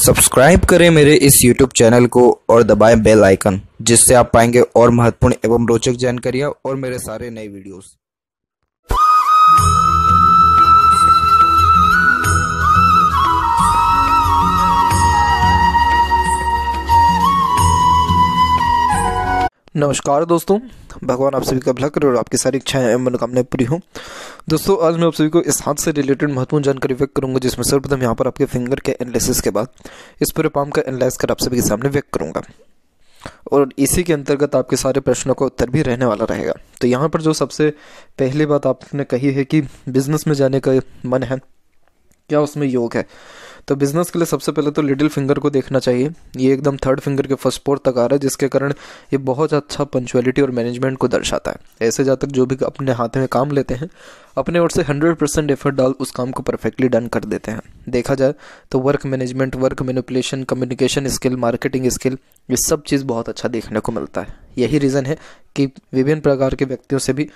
subscribe करें मेरे इस यूट्यूब चैनल को और दबाएं बेल आइकन जिससे आप पाएंगे और महत्वपूर्ण एवं रोचक जानकारियां और मेरे सारे नए वीडियोस नमस्कार दोस्तों भगवान आप सभी का भला करे और आपकी सारी इच्छाएं एवं मनोकामनाएं पूरी हों दोस्तों आज मैं आप सभी को इस हाथ से रिलेटेड महत्वपूर्ण जानकारी व्यक्त करूंगा जिसमें सर्वप्रथम यहाँ पर आपके फिंगर के एनालिसिस के बाद इस पूरे पाम का एनालाइज कर आप सभी के सामने व्यक्त करूंगा और इसी के अंतर्गत आपके सारे प्रश्नों का उत्तर भी रहने वाला रहेगा तो यहाँ पर जो सबसे पहली बात आपने कही है कि बिजनेस में जाने का मन है क्या उसमें योग है तो बिज़नेस के लिए सबसे पहले तो लिटिल फिंगर को देखना चाहिए ये एकदम थर्ड फिंगर के फर्स्ट पोर तक आ रहा है जिसके कारण ये बहुत अच्छा पंचुअलिटी और मैनेजमेंट को दर्शाता है ऐसे जातक जो भी अपने हाथ में काम लेते हैं अपने ओर से हंड्रेड परसेंट एफर्ट डाल उस काम को परफेक्टली डन कर देते हैं देखा जाए तो work management work manipulation communication skill marketing skill ये सब चीज़ बहुत अच्छा देखने को मिलता है यही रीज़न है कि विभिन्न प्रकार के व्यक्तियों से भी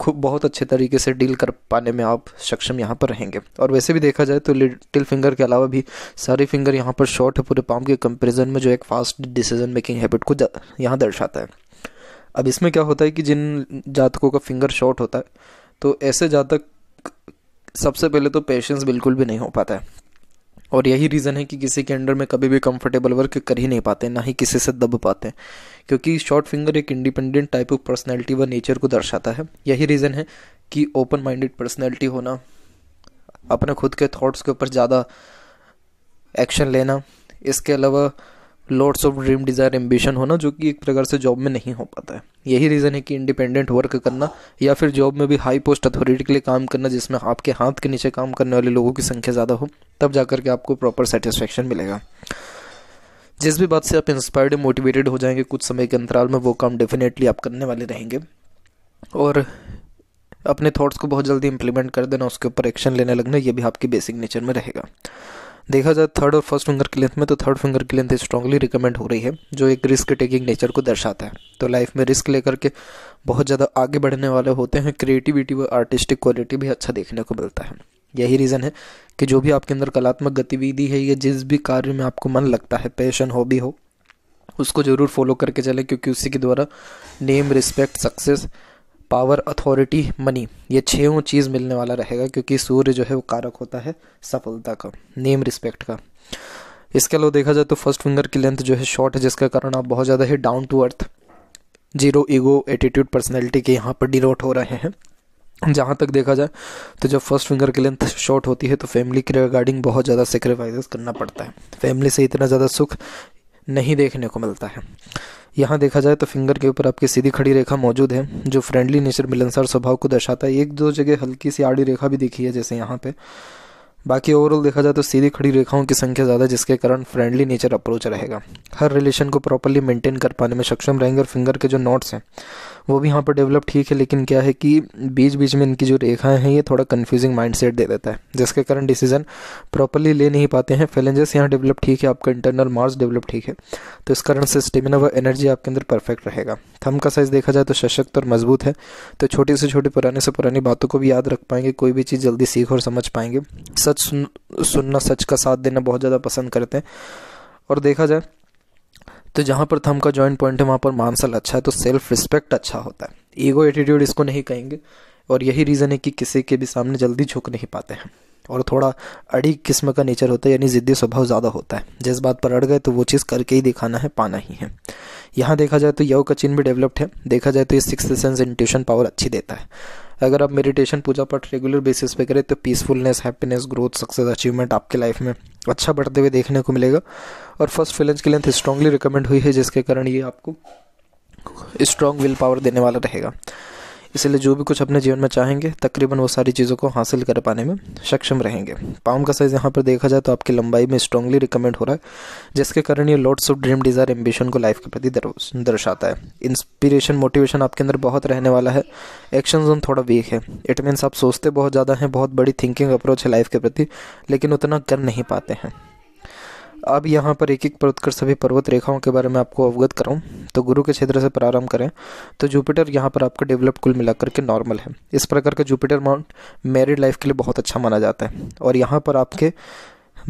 खूब बहुत अच्छे तरीके से डील कर पाने में आप सक्षम यहाँ पर रहेंगे और वैसे भी देखा जाए तो लिटिल फिंगर के अलावा भी सारी फिंगर यहाँ पर शॉर्ट है पूरे पाम के कंपेरिजन में जो एक फास्ट डिसीजन मेकिंग हैबिट को यहाँ दर्शाता है अब इसमें क्या होता है कि जिन जातकों का फिंगर शॉर्ट होता है तो ऐसे जातक सबसे पहले तो पेशेंस बिल्कुल भी नहीं हो पाता है और यही रीज़न है कि किसी के अंडर में कभी भी कंफर्टेबल वर्क कर ही नहीं पाते ना ही किसी से दब पाते क्योंकि शॉर्ट फिंगर एक इंडिपेंडेंट टाइप ऑफ पर्सनैलिटी व नेचर को दर्शाता है यही रीज़न है कि ओपन माइंडेड पर्सनैलिटी होना अपने खुद के थॉट्स के ऊपर ज़्यादा एक्शन लेना इसके अलावा lots of dream desire ambition होना जो कि एक प्रकार से जॉब में नहीं हो पाता है यही रीज़न है कि इंडिपेंडेंट वर्क करना या फिर जॉब में भी हाई पोस्ट अथॉरिटी के लिए काम करना जिसमें आपके हाथ के नीचे काम करने वाले लोगों की संख्या ज़्यादा हो तब जाकर के आपको प्रॉपर सेटिस्फेक्शन मिलेगा जिस भी बात से आप इंस्पायर्ड मोटिवेटेड हो जाएंगे कुछ समय के अंतराल में वो काम डेफिनेटली आप करने वाले रहेंगे और अपने थॉट्स को बहुत जल्दी इम्प्लीमेंट कर देना उसके ऊपर एक्शन लेने लगना ये भी आपके बेसिक नेचर में रहेगा देखा जाए थर्ड और फर्स्ट फिंगर की लेंथ में तो थर्ड फिंगर की लेंथ स्ट्रांगली रिकमेंड हो रही है जो एक रिस्क टेकिंग नेचर को दर्शाता है तो लाइफ में रिस्क लेकर के बहुत ज़्यादा आगे बढ़ने वाले होते हैं क्रिएटिविटी व आर्टिस्टिक क्वालिटी भी अच्छा देखने को मिलता है यही रीज़न है कि जो भी आपके अंदर कलात्मक गतिविधि है या जिस भी कार्य में आपको मन लगता है पैशन हॉबी हो उसको ज़रूर फॉलो करके चलें क्योंकि उसी के द्वारा name respect success power authority money ये छों चीज़ मिलने वाला रहेगा क्योंकि सूर्य जो है वो कारक होता है सफलता का नेम रिस्पेक्ट का इसके अलावा देखा जाए तो फर्स्ट फिंगर की लेंथ जो है शॉर्ट है जिसके कारण आप बहुत ज़्यादा ही down to earth zero ego attitude personality के यहाँ पर डिनोट हो रहे हैं जहाँ तक देखा जाए तो जब फर्स्ट फिंगर की लेंथ शॉर्ट होती है तो फैमिली के रिगार्डिंग बहुत ज़्यादा सेक्रीफाइस करना पड़ता है फैमिली से इतना ज़्यादा सुख नहीं देखने को मिलता है यहाँ देखा जाए तो फिंगर के ऊपर आपकी सीधी खड़ी रेखा मौजूद है जो फ्रेंडली नेचर मिलनसार स्वभाव को दर्शाता है एक दो जगह हल्की सी आड़ी रेखा भी दिखी है जैसे यहाँ पे बाकी ओवरऑल देखा जाए तो सीधी खड़ी रेखाओं की संख्या ज़्यादा है जिसके कारण फ्रेंडली नेचर अप्रोच रहेगा हर रिलेशन को प्रॉपरली मेंटेन कर पाने में सक्षम रहेंगे और फिंगर के जो नोट्स हैं वो भी यहाँ पर डेवलप ठीक है लेकिन क्या है कि बीच बीच में इनकी जो रेखाएं हैं ये थोड़ा कन्फ्यूजिंग माइंडसेट दे देता है जिसके कारण डिसीजन प्रॉपरली ले नहीं पाते हैं फेलेंजेस यहाँ डेवलप ठीक है आपका इंटरनल मार्स डेवलप ठीक है तो इस कारण से स्टेमिना व एनर्जी आपके अंदर परफेक्ट रहेगा थम का साइज़ देखा जाए तो सशक्त और मजबूत है तो छोटी से छोटी पुरानी से पुरानी बातों को भी याद रख पाएंगे कोई भी चीज़ जल्दी सीख और समझ पाएंगे सच सुन, सुनना सच का साथ देना बहुत ज़्यादा पसंद करते हैं और देखा जाए तो जहाँ पर थम का जॉइंट पॉइंट है वहाँ पर मांसल अच्छा है तो सेल्फ रिस्पेक्ट अच्छा होता है ईगो एटीट्यूड इसको नहीं कहेंगे और यही रीज़न है कि किसी के भी सामने जल्दी झुक नहीं पाते हैं और थोड़ा अड़ी किस्म का नेचर होता है यानी ज़िद्दी स्वभाव ज़्यादा होता है जिस बात पर अड़ गए तो वो चीज़ करके ही दिखाना है पाना ही है यहाँ देखा जाए तो यव का चिन्ह भी डेवलप्ड है देखा जाए तो ये सिक्स सेंस इंट्यूशन पावर अच्छी देता है अगर आप मेडिटेशन पूजा पाठ रेगुलर बेसिस पे करें तो peacefulness happiness growth success achievement आपके लाइफ में अच्छा बढ़ते हुए देखने को मिलेगा और फर्स्ट फिलेंस की लेंथ स्ट्रांगली रिकमेंड हुई है जिसके कारण ये आपको स्ट्रांग विल पावर देने वाला रहेगा इसलिए जो भी कुछ अपने जीवन में चाहेंगे तकरीबन वो सारी चीज़ों को हासिल कर पाने में सक्षम रहेंगे पाउंड का साइज़ यहाँ पर देखा जाए तो आपकी लंबाई में स्ट्रांगली रिकमेंड हो रहा है जिसके कारण ये lots of dream desire ambition को लाइफ के प्रति दर्शाता है इंस्पिरेशन मोटिवेशन आपके अंदर बहुत रहने वाला है एक्शन जोन थोड़ा वीक है इट मीन्स आप सोचते बहुत ज़्यादा हैं बहुत बड़ी थिंकिंग अप्रोच है लाइफ के प्रति लेकिन उतना कर नहीं पाते हैं अब यहाँ पर एक एक पर्वत कर सभी पर्वत रेखाओं के बारे में आपको अवगत कराऊँ तो गुरु के क्षेत्र से प्रारंभ करें तो जुपिटर यहाँ पर आपका डेवलप कुल मिलाकर के नॉर्मल है इस प्रकार का जुपिटर माउंट मैरिड लाइफ के लिए बहुत अच्छा माना जाता है और यहाँ पर आपके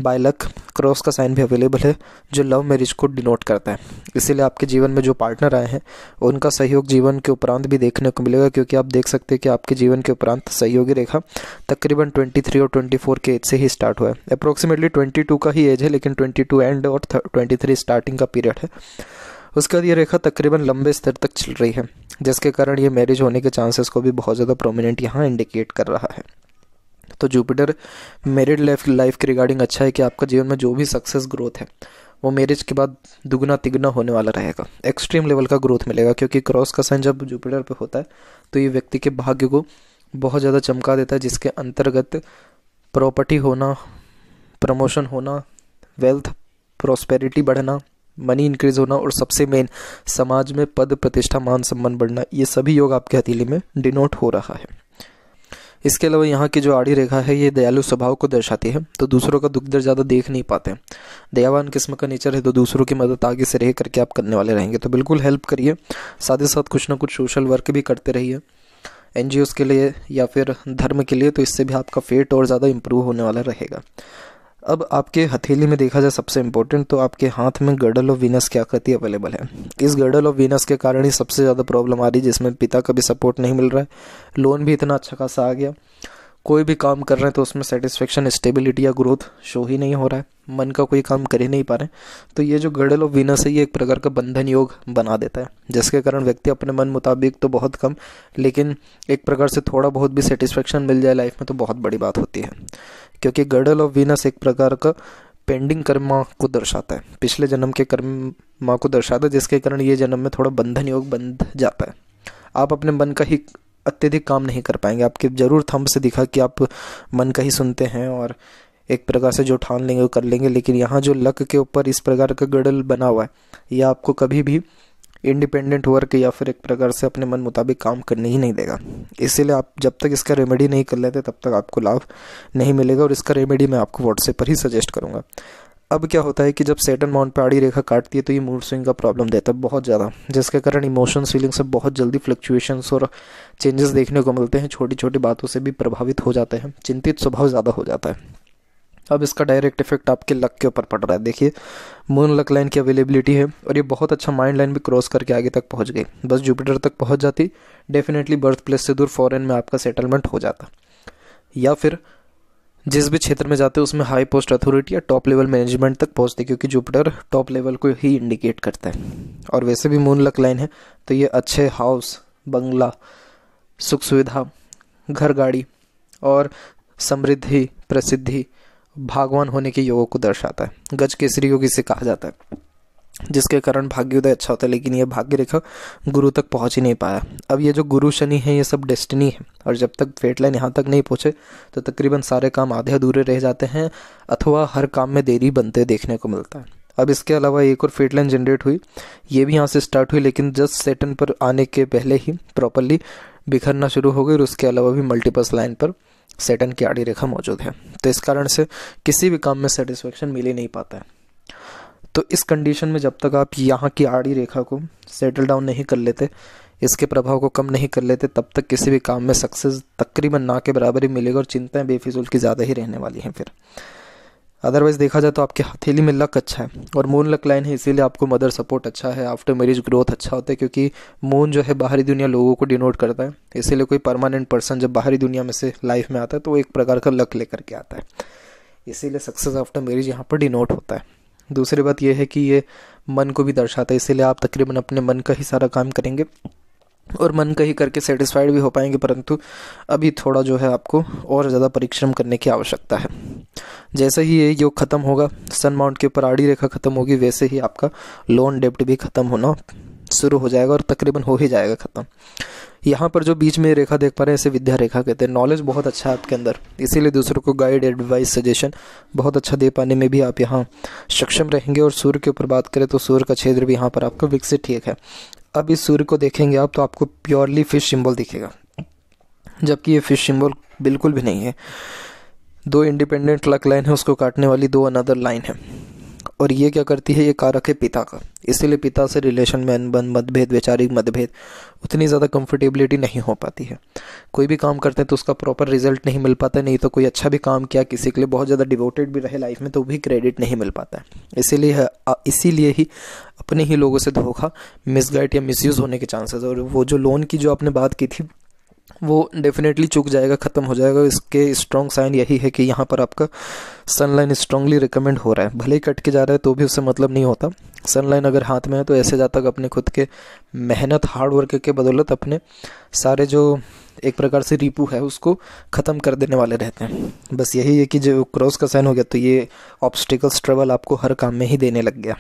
बाय लक क्रॉस का साइन भी अवेलेबल है जो लव मैरिज को डिनोट करता है इसीलिए आपके जीवन में जो पार्टनर आए हैं उनका सहयोग जीवन के उपरांत भी देखने को मिलेगा क्योंकि आप देख सकते हैं कि आपके जीवन के उपरांत सहयोगी रेखा तकरीबन 23 और 24 के एज से ही स्टार्ट हुआ है अप्रोक्सीमेटली 22 का ही एज है लेकिन 22 एंड और 23 स्टार्टिंग का पीरियड है उसके बाद ये रेखा तकरीबन लंबे स्तर तक चल रही है जिसके कारण ये मैरिज होने के चांसेस को भी बहुत ज़्यादा प्रोमिनेंट यहाँ इंडिकेट कर रहा है तो जुपिटर मेरिड लाइफ लाइफ के रिगार्डिंग अच्छा है कि आपका जीवन में जो भी सक्सेस ग्रोथ है वो मैरिज के बाद दुगना तिगना होने वाला रहेगा एक्सट्रीम लेवल का ग्रोथ मिलेगा क्योंकि क्रॉस का साइन जब जुपिटर पे होता है तो ये व्यक्ति के भाग्य को बहुत ज़्यादा चमका देता है जिसके अंतर्गत प्रॉपर्टी होना प्रमोशन होना वेल्थ प्रॉस्पेरिटी बढ़ना मनी इंक्रीज होना और सबसे मेन समाज में पद प्रतिष्ठा मान सम्मान बढ़ना ये सभी योग आपके हथेली में डिनोट हो रहा है इसके अलावा यहाँ की जो आड़ी रेखा है ये दयालु स्वभाव को दर्शाती है तो दूसरों का दुख दर्द ज़्यादा देख नहीं पाते दयावान किस्म का नेचर है तो दूसरों की मदद आगे से रह करके आप करने वाले रहेंगे तो बिल्कुल हेल्प करिए साथ ही साथ कुछ ना कुछ सोशल वर्क भी करते रहिए एन के लिए या फिर धर्म के लिए तो इससे भी आपका फेट और ज़्यादा इम्प्रूव होने वाला रहेगा अब आपके हथेली में देखा जाए सबसे इम्पोर्टेंट तो आपके हाथ में गर्डल ऑफ वीनस की आकृति अवेलेबल है इस गर्डल ऑफ वीनस के कारण ही सबसे ज़्यादा प्रॉब्लम आ रही है जिसमें पिता का भी सपोर्ट नहीं मिल रहा है लोन भी इतना अच्छा खासा आ गया कोई भी काम कर रहे हैं तो उसमें सेटिस्फेक्शन स्टेबिलिटी या ग्रोथ शो ही नहीं हो रहा है मन का कोई काम कर ही नहीं पा रहे तो ये जो गर्डल ऑफ वीनस है ये एक प्रकार का बंधन योग बना देता है जिसके कारण व्यक्ति अपने मन मुताबिक तो बहुत कम लेकिन एक प्रकार से थोड़ा बहुत भी सेटिस्फेक्शन मिल जाए लाइफ में तो बहुत बड़ी बात होती है क्योंकि गर्डल ऑफ वीनस एक प्रकार का पेंडिंग कर्मा को दर्शाता है पिछले जन्म के कर्मा को दर्शाता है जिसके कारण ये जन्म में थोड़ा बंधन योग बंध जाता है आप अपने मन का ही अत्यधिक काम नहीं कर पाएंगे आपके ज़रूर थम से दिखा कि आप मन का ही सुनते हैं और एक प्रकार से जो ठान लेंगे वो कर लेंगे लेकिन यहाँ जो लक के ऊपर इस प्रकार का गडल बना हुआ है यह आपको कभी भी इंडिपेंडेंट वर्क या फिर एक प्रकार से अपने मन मुताबिक काम करने ही नहीं देगा इसीलिए आप जब तक इसका रेमेडी नहीं कर लेते तब तक आपको लाभ नहीं मिलेगा और इसका रेमेडी मैं आपको व्हाट्सएप पर ही सजेस्ट करूँगा अब क्या होता है कि जब सेटन माउंट पहाड़ी रेखा काटती है तो ये मूड स्विंग का प्रॉब्लम देता है बहुत ज़्यादा जिसके कारण इमोशन फीलिंग से बहुत जल्दी फ्लक्चुएशंस और चेंजेस देखने को मिलते हैं छोटी छोटी बातों से भी प्रभावित हो जाते हैं चिंतित स्वभाव ज़्यादा हो जाता है अब इसका डायरेक्ट इफेक्ट आपके लक के ऊपर पड़ रहा है देखिए मून लक लाइन की अवेलेबिलिटी है और ये बहुत अच्छा माइंड लाइन भी क्रॉस करके आगे तक पहुंच गई बस जुपिटर तक पहुंच जाती डेफिनेटली बर्थ प्लेस से दूर फॉरेन में आपका सेटलमेंट हो जाता या फिर जिस भी क्षेत्र में जाते हैं उसमें हाई पोस्ट अथॉरिटी या टॉप लेवल मैनेजमेंट तक पहुंचते क्योंकि जुपिटर टॉप लेवल को ही इंडिकेट करता है और वैसे भी मून लक लाइन है तो ये अच्छे हाउस बंगला सुख सुविधा घर गाड़ी और समृद्धि प्रसिद्धि भागवान होने के योगों को दर्शाता है गज केसरी योग इसे कहा जाता है जिसके कारण भाग्योदय अच्छा होता है लेकिन ये भाग्य रेखा गुरु तक पहुंच ही नहीं पाया अब ये जो गुरु शनि है ये सब डेस्टिनी है और जब तक फेट लाइन यहाँ तक नहीं पहुँचे तो तकरीबन सारे काम आधे अधूरे रह जाते हैं अथवा हर काम में देरी बनते देखने को मिलता है अब इसके अलावा एक और फेट लाइन जनरेट हुई ये भी यहाँ से स्टार्ट हुई लेकिन जस्ट सेटन पर आने के पहले ही प्रॉपरली बिखरना शुरू हो गई और उसके अलावा भी मल्टीपल्स लाइन पर सेटन की आड़ी रेखा मौजूद है तो इस कारण से किसी भी काम में सेटिस्फेक्शन मिल ही नहीं पाता है तो इस कंडीशन में जब तक आप यहाँ की आड़ी रेखा को सेटल डाउन नहीं कर लेते इसके प्रभाव को कम नहीं कर लेते तब तक किसी भी काम में सक्सेस तकरीबन ना के बराबर ही मिलेगा और चिंताएं बेफिजूल की ज़्यादा ही रहने वाली हैं फिर अदरवाइज देखा जाए तो आपके हथेली में लक अच्छा है और मून लक लाइन है इसीलिए आपको मदर सपोर्ट अच्छा है आफ्टर मैरिज ग्रोथ अच्छा होता है क्योंकि मून जो है बाहरी दुनिया लोगों को डिनोट करता है इसीलिए कोई परमानेंट पर्सन जब बाहरी दुनिया में से लाइफ में आता है तो वो एक प्रकार का लक लेकर के आता है इसीलिए सक्सेस आफ्टर मैरिज यहाँ पर डिनोट होता है दूसरी बात यह है कि ये मन को भी दर्शाता है इसीलिए आप तकरीबन अपने मन का ही सारा काम करेंगे और मन का ही करके सेटिस्फाइड भी हो पाएंगे परंतु अभी थोड़ा जो है आपको और ज़्यादा परिश्रम करने की आवश्यकता है जैसे ही ये योग ख़त्म होगा सन माउंट के ऊपर आड़ी रेखा ख़त्म होगी वैसे ही आपका लोन डेप्ट भी ख़त्म होना शुरू हो जाएगा और तकरीबन हो ही जाएगा ख़त्म यहाँ पर जो बीच में रेखा देख पा रहे हैं इसे विद्या रेखा कहते हैं नॉलेज बहुत अच्छा है आपके अंदर इसीलिए दूसरों को गाइड एडवाइस सजेशन बहुत अच्छा दे पाने में भी आप यहाँ सक्षम रहेंगे और सूर्य के ऊपर बात करें तो सूर्य का क्षेत्र भी यहाँ पर आपका विकसित ठीक है अब इस सूर्य को देखेंगे आप तो आपको प्योरली फिश सिम्बल दिखेगा जबकि ये फिश सिम्बल बिल्कुल भी नहीं है दो इंडिपेंडेंट लक लाइन है उसको काटने वाली दो अनदर लाइन है और ये क्या करती है ये कारक है पिता का इसीलिए पिता से रिलेशन में अनबन मतभेद वैचारिक मतभेद उतनी ज़्यादा कंफर्टेबिलिटी नहीं हो पाती है कोई भी काम करते हैं तो उसका प्रॉपर रिजल्ट नहीं मिल पाता नहीं तो कोई अच्छा भी काम किया किसी के लिए बहुत ज़्यादा डिवोटेड भी रहे लाइफ में तो भी क्रेडिट नहीं मिल पाता है इसीलिए इसीलिए ही अपने ही लोगों से धोखा मिसगाइड या मिसयूज़ होने के चांसेस और वो जो लोन की जो आपने बात की थी वो डेफिनेटली चुक जाएगा ख़त्म हो जाएगा इसके स्ट्रॉन्ग साइन यही है कि यहाँ पर आपका सनलाइन स्ट्रांगली रिकमेंड हो रहा है भले ही कट के जा रहा है तो भी उससे मतलब नहीं होता सनलाइन अगर हाथ में है तो ऐसे तक अपने खुद के मेहनत हार्ड वर्क के बदौलत अपने सारे जो एक प्रकार से रिपू है उसको ख़त्म कर देने वाले रहते हैं बस यही है कि जो क्रॉस का साइन हो गया तो ये ऑब्स्टिकल स्ट्रगल आपको हर काम में ही देने लग गया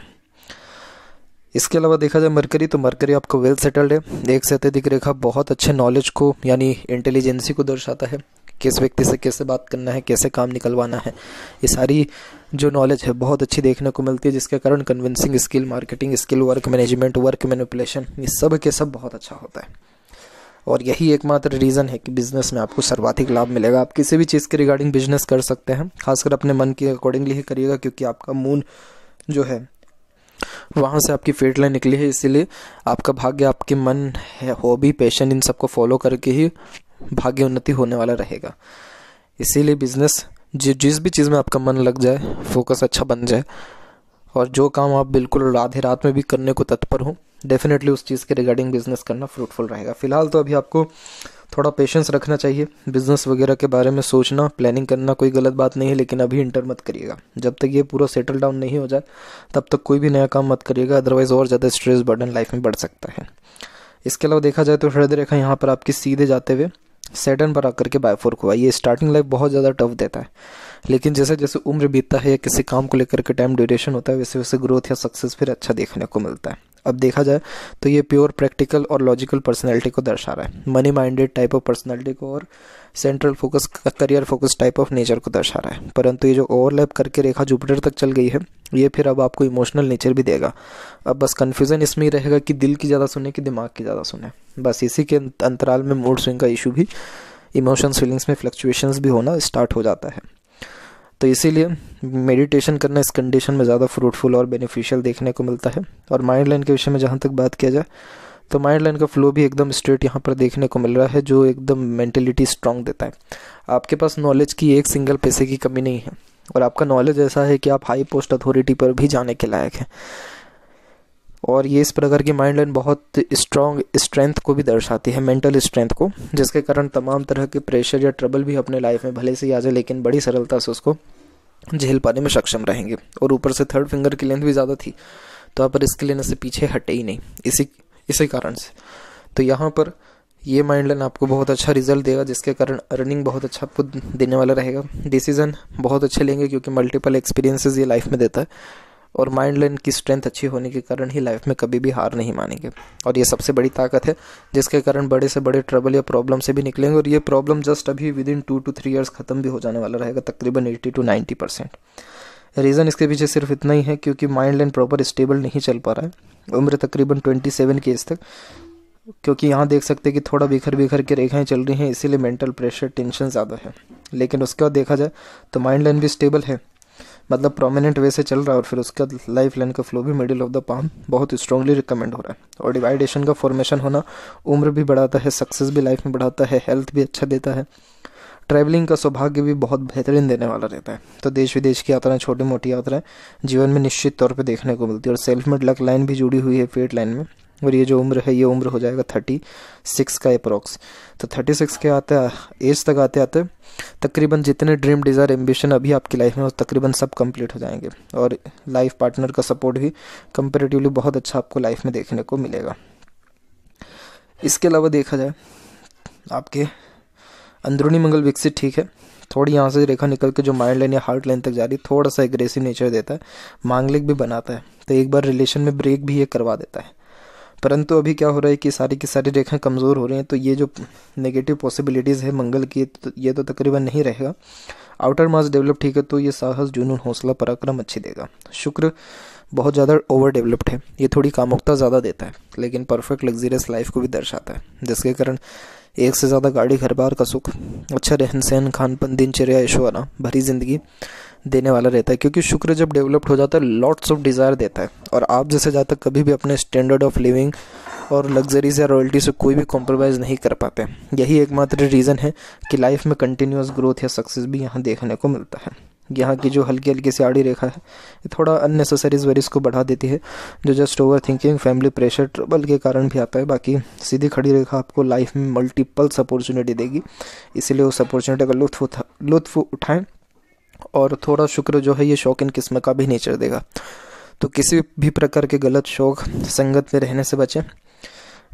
इसके अलावा देखा जाए मरकरी तो मरकरी आपको वेल सेटल्ड है एक से अत्यधिक रेखा बहुत अच्छे नॉलेज को यानी इंटेलिजेंसी को दर्शाता है किस व्यक्ति से कैसे बात करना है कैसे काम निकलवाना है ये सारी जो नॉलेज है बहुत अच्छी देखने को मिलती है जिसके कारण convincing skill marketing skill work management work manipulation ये सब के सब बहुत अच्छा होता है और यही एकमात्र रीज़न है कि बिज़नेस में आपको सर्वाधिक लाभ मिलेगा आप किसी भी चीज़ के रिगार्डिंग बिजनेस कर सकते हैं खासकर अपने मन के अकॉर्डिंगली ही करिएगा क्योंकि आपका मून जो है वहाँ से आपकी फेट लाइन निकली है इसीलिए आपका भाग्य आपके मन है हॉबी पैशन इन सबको फॉलो करके ही भाग्य उन्नति होने वाला रहेगा इसीलिए बिजनेस जि जिस भी चीज़ में आपका मन लग जाए फोकस अच्छा बन जाए और जो काम आप बिल्कुल राधे रात में भी करने को तत्पर हो डेफिनेटली उस चीज़ के रिगार्डिंग बिजनेस करना फ्रूटफुल रहेगा फिलहाल तो अभी आपको थोड़ा पेशेंस रखना चाहिए बिजनेस वगैरह के बारे में सोचना प्लानिंग करना कोई गलत बात नहीं है लेकिन अभी इंटर मत करिएगा जब तक ये पूरा सेटल डाउन नहीं हो जाए तब तक कोई भी नया काम मत करिएगा अदरवाइज़ और ज़्यादा स्ट्रेस बर्डन लाइफ में बढ़ सकता है इसके अलावा देखा जाए तो हृदय रेखा यहाँ पर आपकी सीधे जाते हुए सेटन पर आकर के बायफोर्क हुआ ये स्टार्टिंग लाइफ बहुत ज़्यादा टफ देता है लेकिन जैसे जैसे उम्र बीतता है या किसी काम को लेकर के टाइम ड्यूरेशन होता है वैसे वैसे ग्रोथ या सक्सेस फिर अच्छा देखने को मिलता है अब देखा जाए तो ये प्योर प्रैक्टिकल और लॉजिकल पर्सनैलिटी को दर्शा रहा है money minded type of personality को और central focus career focus type of nature को दर्शा रहा है परंतु ये जो ओवरलैप करके रेखा जुपिटर तक चल गई है ये फिर अब आपको इमोशनल नेचर भी देगा अब बस कन्फ्यूज़न इसमें ही रहेगा कि दिल की ज़्यादा सुने कि दिमाग की ज़्यादा सुने बस इसी के अंतराल में मूड स्विंग का इशू भी इमोशंस फीलिंग्स में फ्लक्चुएशंस भी होना स्टार्ट हो जाता है तो इसीलिए मेडिटेशन करना इस कंडीशन में ज़्यादा फ्रूटफुल और बेनिफिशियल देखने को मिलता है और माइंड लाइन के विषय में जहाँ तक बात किया जाए तो माइंड लाइन का फ्लो भी एकदम स्ट्रेट यहाँ पर देखने को मिल रहा है जो एकदम मेंटेलिटी स्ट्रांग देता है आपके पास नॉलेज की एक सिंगल पैसे की कमी नहीं है और आपका नॉलेज ऐसा है कि आप हाई पोस्ट अथॉरिटी पर भी जाने के लायक हैं और ये इस प्रकार की माइंड लाइन बहुत स्ट्रॉन्ग स्ट्रेंथ को भी दर्शाती है मेंटल स्ट्रेंथ को जिसके कारण तमाम तरह के प्रेशर या ट्रबल भी अपने लाइफ में भले से ही आ जाए लेकिन बड़ी सरलता से उसको झेल पाने में सक्षम रहेंगे और ऊपर से थर्ड फिंगर की लेंथ भी ज़्यादा थी तो आप रिस्क लेने से पीछे हटे ही नहीं इसी इसी कारण से तो यहाँ पर ये माइंड लाइन आपको बहुत अच्छा रिजल्ट देगा जिसके कारण अर्निंग बहुत अच्छा आपको देने वाला रहेगा डिसीजन बहुत अच्छे लेंगे क्योंकि मल्टीपल एक्सपीरियंसेस ये लाइफ में देता है और माइंड लाइन की स्ट्रेंथ अच्छी होने के कारण ही लाइफ में कभी भी हार नहीं मानेंगे और ये सबसे बड़ी ताकत है जिसके कारण बड़े से बड़े ट्रबल या प्रॉब्लम से भी निकलेंगे और ये प्रॉब्लम जस्ट अभी within two to three years ख़त्म भी हो जाने वाला रहेगा तकरीबन eighty to ninety percent reason इसके पीछे सिर्फ इतना ही है क्योंकि माइंड लाइन प्रॉपर स्टेबल नहीं चल पा रहा है उम्र तकरीबन ट्वेंटी सेवन की एज तक क्योंकि यहाँ देख सकते हैं कि थोड़ा बिखर बिखर के रेखाएं चल रही हैं इसीलिए मेंटल प्रेशर टेंशन ज़्यादा है लेकिन उसके बाद देखा जाए तो माइंड लाइन भी स्टेबल है मतलब प्रोमिनेंट वे से चल रहा है और फिर उसका लाइफ लाइन का फ्लो भी मिडिल ऑफ द पाम बहुत स्ट्रांगली रिकमेंड हो रहा है और डिवाइडेशन का फॉर्मेशन होना उम्र भी बढ़ाता है सक्सेस भी लाइफ में बढ़ाता है हेल्थ भी अच्छा देता है ट्रैवलिंग का सौभाग्य भी बहुत बेहतरीन देने वाला रहता है तो देश विदेश की यात्राएं छोटी मोटी यात्राएं जीवन में निश्चित तौर पर देखने को मिलती है और सेल्फ मेड लक लाइन भी जुड़ी हुई है फेट लाइन में और ये जो उम्र है ये उम्र हो जाएगा थर्टी सिक्स का अप्रोक्स तो थर्टी सिक्स के आते एज तक आते आते तकरीबन जितने ड्रीम डिज़ायर एम्बिशन अभी आपकी लाइफ में तकरीबन सब कंप्लीट हो जाएंगे और लाइफ पार्टनर का सपोर्ट भी कंपेरेटिवली बहुत अच्छा आपको लाइफ में देखने को मिलेगा इसके अलावा देखा जाए आपके अंदरूनी मंगल विकसित ठीक है थोड़ी यहाँ से रेखा निकल के जो माइंड लाइन या हार्ट लाइन तक जा रही है थोड़ा सा एग्रेसिव नेचर देता है मांगलिक भी बनाता है तो एक बार रिलेशन में ब्रेक भी ये करवा देता है परंतु अभी क्या हो रहा है कि सारी की सारी रेखाएं कमज़ोर हो रही हैं तो ये जो नेगेटिव पॉसिबिलिटीज़ है मंगल की तो ये तो तकरीबन नहीं रहेगा आउटर मास डेवलप ठीक है तो ये साहस जुनून हौसला पराक्रम अच्छी देगा शुक्र बहुत ज़्यादा ओवर डेवलप्ड है ये थोड़ी कामुकता ज़्यादा देता है लेकिन परफेक्ट लग्जरियस लाइफ को भी दर्शाता है जिसके कारण एक से ज़्यादा गाड़ी घर बार का सुख अच्छा रहन सहन खान पान दिनचर्या ऐशोरा भरी ज़िंदगी देने वाला रहता है क्योंकि शुक्र जब डेवलप्ड हो जाता है लॉट्स ऑफ डिज़ायर देता है और आप जैसे जाता कभी भी अपने स्टैंडर्ड ऑफ लिविंग और लग्जरीज या रॉयल्टी से कोई भी कॉम्प्रोमाइज़ नहीं कर पाते यही एकमात्र रीज़न है कि लाइफ में कंटिन्यूस ग्रोथ या सक्सेस भी यहाँ देखने को मिलता है यहाँ की जो हल्की हल्की सी आड़ी रेखा है ये थोड़ा अननेसेसरीज वरीज को बढ़ा देती है जो just overthinking family pressure trouble के कारण भी आता है बाकी सीधी खड़ी रेखा आपको लाइफ में मल्टीपल्स अपॉर्चुनिटी देगी इसीलिए उस अपॉर्चुनिटी का लुत्फ उठा लुत्फ उठाएँ और थोड़ा शुक्र जो है ये शौकीन किस्म का भी नेचर देगा तो किसी भी प्रकार के गलत शौक संगत में रहने से बचें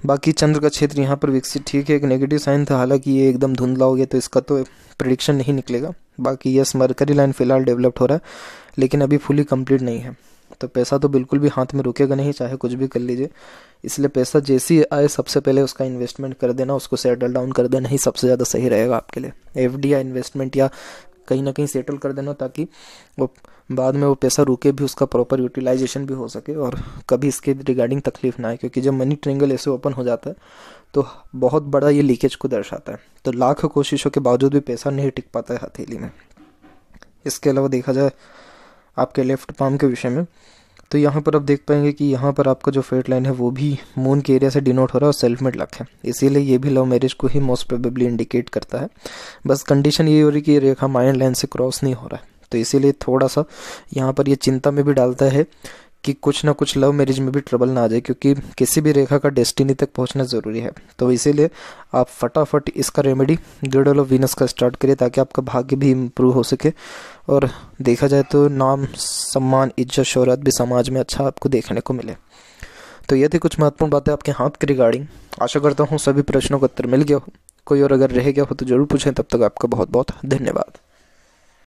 बाकी चंद्र का क्षेत्र यहाँ पर विकसित ठीक है एक नेगेटिव साइन था हालांकि ये एकदम धुंधला हो गया तो इसका तो प्रिडिक्शन नहीं निकलेगा बाकी यस मरकरी लाइन फ़िलहाल डेवलप्ड हो रहा है लेकिन अभी फुली कंप्लीट नहीं है तो पैसा तो बिल्कुल भी हाथ में रुकेगा नहीं चाहे कुछ भी कर लीजिए इसलिए पैसा जैसे ही आए सबसे पहले उसका इन्वेस्टमेंट कर देना उसको सेटल डाउन कर देना ही सबसे ज़्यादा सही रहेगा आपके लिए एफ या इन्वेस्टमेंट या कहीं ना कहीं सेटल कर देना ताकि वो बाद में वो पैसा रुके भी उसका प्रॉपर यूटिलाइजेशन भी हो सके और कभी इसके रिगार्डिंग तकलीफ ना आए क्योंकि जब मनी ट्रेंगल ऐसे ओपन हो जाता है तो बहुत बड़ा ये लीकेज को दर्शाता है तो लाख कोशिशों के बावजूद भी पैसा नहीं टिक पाता है हथेली में इसके अलावा देखा जाए आपके लेफ्ट पाम के विषय में तो यहाँ पर आप देख पाएंगे कि यहाँ पर आपका जो फेट लाइन है वो भी मून के एरिया से डिनोट हो रहा है और सेल्फ मेड लक है इसीलिए ये भी लव मैरिज को ही मोस्ट प्रोबेबली इंडिकेट करता है बस कंडीशन ये हो रही कि ये रेखा माइंड लाइन से क्रॉस नहीं हो रहा है तो इसीलिए थोड़ा सा यहाँ पर ये चिंता में भी डालता है कि कुछ ना कुछ लव मैरिज में भी ट्रबल ना आ जाए क्योंकि किसी भी रेखा का डेस्टिनी तक पहुंचना ज़रूरी है तो इसीलिए आप फटाफट इसका रेमेडी ग्रेडल ऑफ वीनस का स्टार्ट करिए ताकि आपका भाग्य भी इम्प्रूव हो सके और देखा जाए तो नाम सम्मान इज्जत शहरत भी समाज में अच्छा आपको देखने को मिले तो ये थी कुछ महत्वपूर्ण बातें आपके हाथ के रिगार्डिंग आशा करता हूँ सभी प्रश्नों का उत्तर मिल गया हो कोई और अगर रह गया हो तो ज़रूर पूछें तब तक आपका बहुत बहुत धन्यवाद